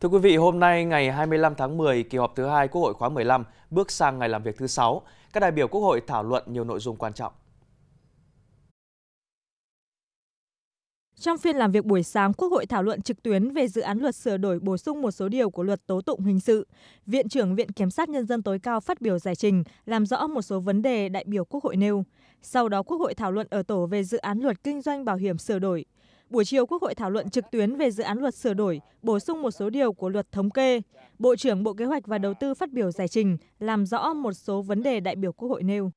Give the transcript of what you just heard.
Thưa quý vị, hôm nay ngày 25 tháng 10, kỳ họp thứ hai Quốc hội khóa 15 bước sang ngày làm việc thứ 6. Các đại biểu Quốc hội thảo luận nhiều nội dung quan trọng. Trong phiên làm việc buổi sáng, Quốc hội thảo luận trực tuyến về dự án luật sửa đổi bổ sung một số điều của luật tố tụng hình sự. Viện trưởng Viện Kiểm sát Nhân dân tối cao phát biểu giải trình, làm rõ một số vấn đề đại biểu Quốc hội nêu. Sau đó Quốc hội thảo luận ở tổ về dự án luật kinh doanh bảo hiểm sửa đổi buổi chiều Quốc hội thảo luận trực tuyến về dự án luật sửa đổi, bổ sung một số điều của luật thống kê. Bộ trưởng Bộ Kế hoạch và Đầu tư phát biểu giải trình, làm rõ một số vấn đề đại biểu Quốc hội nêu.